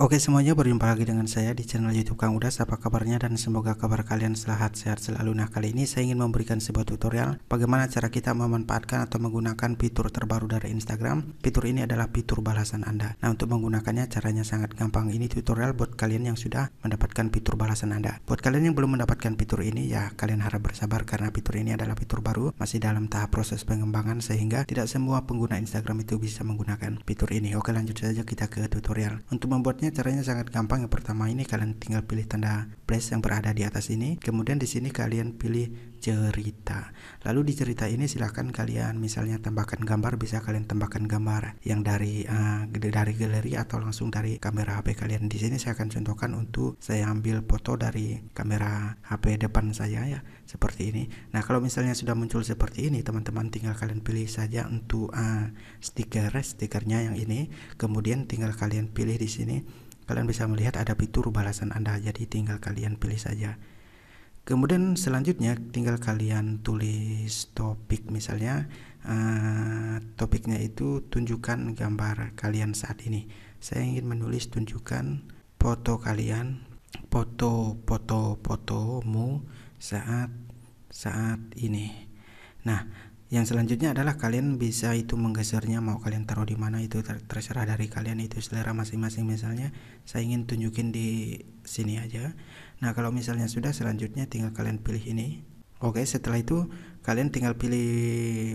Oke semuanya berjumpa lagi dengan saya di channel youtube Kang Udas Apa kabarnya dan semoga kabar kalian sehat sehat selalu Nah kali ini saya ingin memberikan sebuah tutorial Bagaimana cara kita memanfaatkan atau menggunakan fitur terbaru dari Instagram Fitur ini adalah fitur balasan Anda Nah untuk menggunakannya caranya sangat gampang Ini tutorial buat kalian yang sudah mendapatkan fitur balasan Anda Buat kalian yang belum mendapatkan fitur ini ya kalian harap bersabar Karena fitur ini adalah fitur baru Masih dalam tahap proses pengembangan Sehingga tidak semua pengguna Instagram itu bisa menggunakan fitur ini Oke lanjut saja kita ke tutorial Untuk membuatnya caranya sangat gampang yang pertama ini kalian tinggal pilih tanda place yang berada di atas ini. Kemudian di sini kalian pilih cerita. Lalu di cerita ini silahkan kalian misalnya tambahkan gambar, bisa kalian tambahkan gambar yang dari uh, dari galeri atau langsung dari kamera HP kalian. Di sini saya akan contohkan untuk saya ambil foto dari kamera HP depan saya ya seperti ini. Nah kalau misalnya sudah muncul seperti ini teman-teman tinggal kalian pilih saja untuk uh, stiker stikernya yang ini. Kemudian tinggal kalian pilih di sini Kalian bisa melihat ada fitur balasan Anda, jadi tinggal kalian pilih saja. Kemudian selanjutnya tinggal kalian tulis topik misalnya uh, topiknya itu tunjukkan gambar kalian saat ini. Saya ingin menulis tunjukkan foto kalian, foto-foto fotomu saat saat ini. Nah, yang selanjutnya adalah kalian bisa itu menggesernya mau kalian taruh di mana itu ter terserah dari kalian itu selera masing-masing misalnya saya ingin tunjukin di sini aja nah kalau misalnya sudah selanjutnya tinggal kalian pilih ini Oke, setelah itu kalian tinggal pilih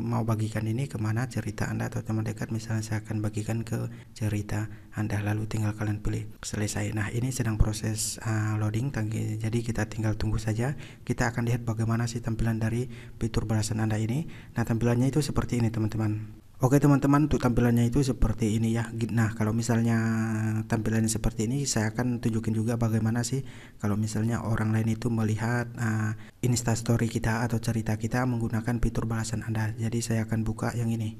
mau bagikan ini kemana cerita Anda atau teman dekat. Misalnya saya akan bagikan ke cerita Anda, lalu tinggal kalian pilih selesai. Nah, ini sedang proses uh, loading, tangki. jadi kita tinggal tunggu saja. Kita akan lihat bagaimana sih tampilan dari fitur balasan Anda ini. Nah, tampilannya itu seperti ini, teman-teman. Oke teman-teman untuk tampilannya itu seperti ini ya Nah kalau misalnya tampilannya seperti ini saya akan tunjukin juga bagaimana sih Kalau misalnya orang lain itu melihat uh, story kita atau cerita kita menggunakan fitur balasan anda Jadi saya akan buka yang ini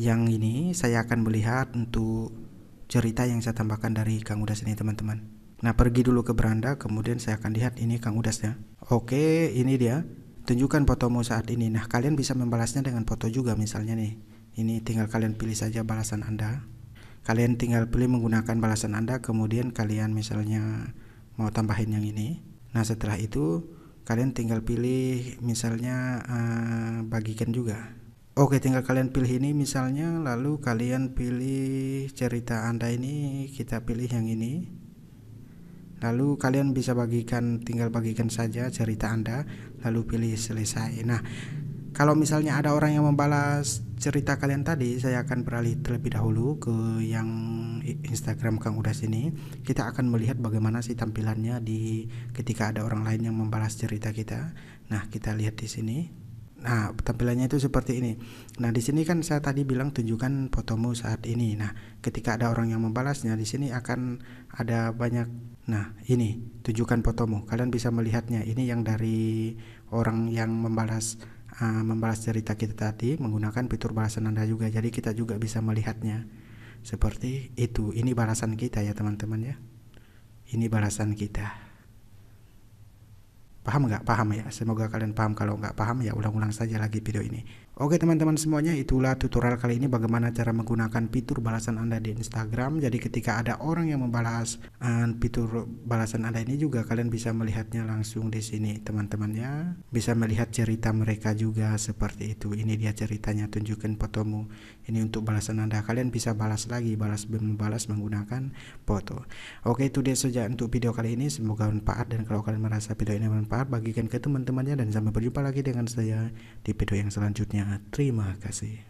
Yang ini saya akan melihat untuk cerita yang saya tambahkan dari Kang Udas ini teman-teman Nah pergi dulu ke beranda kemudian saya akan lihat ini Kang Udas ya. Oke ini dia Tunjukkan fotomu saat ini Nah kalian bisa membalasnya dengan foto juga misalnya nih ini tinggal kalian pilih saja balasan Anda. Kalian tinggal pilih menggunakan balasan Anda, kemudian kalian misalnya mau tambahin yang ini. Nah, setelah itu kalian tinggal pilih misalnya uh, bagikan juga. Oke, tinggal kalian pilih ini misalnya lalu kalian pilih cerita Anda ini, kita pilih yang ini lalu kalian bisa bagikan tinggal bagikan saja cerita anda lalu pilih selesai nah kalau misalnya ada orang yang membalas cerita kalian tadi saya akan beralih terlebih dahulu ke yang Instagram Kang Udas ini kita akan melihat bagaimana sih tampilannya di ketika ada orang lain yang membalas cerita kita nah kita lihat di sini Nah, tampilannya itu seperti ini. Nah, di sini kan saya tadi bilang tunjukkan fotomu saat ini. Nah, ketika ada orang yang membalasnya, di sini akan ada banyak. Nah, ini tunjukkan fotomu. Kalian bisa melihatnya. Ini yang dari orang yang membalas Eh, membalas cerita kita tadi menggunakan fitur balasan Anda juga. Jadi kita juga bisa melihatnya. Seperti itu. Ini balasan kita ya teman-teman ya. Ini balasan kita. Paham nggak? Paham ya? Semoga kalian paham. Kalau nggak paham ya ulang-ulang saja lagi video ini. Oke teman-teman semuanya itulah tutorial kali ini bagaimana cara menggunakan fitur balasan Anda di Instagram. Jadi ketika ada orang yang membalas eh, fitur balasan Anda ini juga kalian bisa melihatnya langsung di sini teman temannya Bisa melihat cerita mereka juga seperti itu. Ini dia ceritanya tunjukkan fotomu. Ini untuk balasan Anda. Kalian bisa balas lagi, balas membalas menggunakan foto. Oke itu dia saja untuk video kali ini. Semoga bermanfaat dan kalau kalian merasa video ini bermanfaat bermanfaat bagikan ke teman-temannya dan sampai berjumpa lagi dengan saya di video yang selanjutnya terima kasih